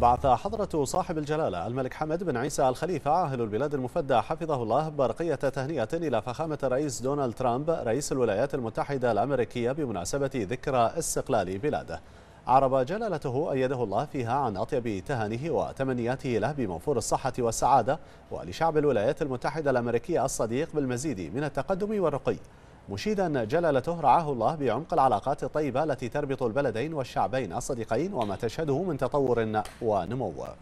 بعث حضرة صاحب الجلالة الملك حمد بن عيسى الخليفة عاهل البلاد المفدى حفظه الله برقية تهنئة إلى فخامة الرئيس دونالد ترامب رئيس الولايات المتحدة الأمريكية بمناسبة ذكرى استقلال بلاده عرب جلالته أيده الله فيها عن أطيب تهانيه وتمنياته له بموفور الصحة والسعادة ولشعب الولايات المتحدة الأمريكية الصديق بالمزيد من التقدم والرقي مشيدا جلالته رعاه الله بعمق العلاقات الطيبة التي تربط البلدين والشعبين الصديقين وما تشهده من تطور ونمو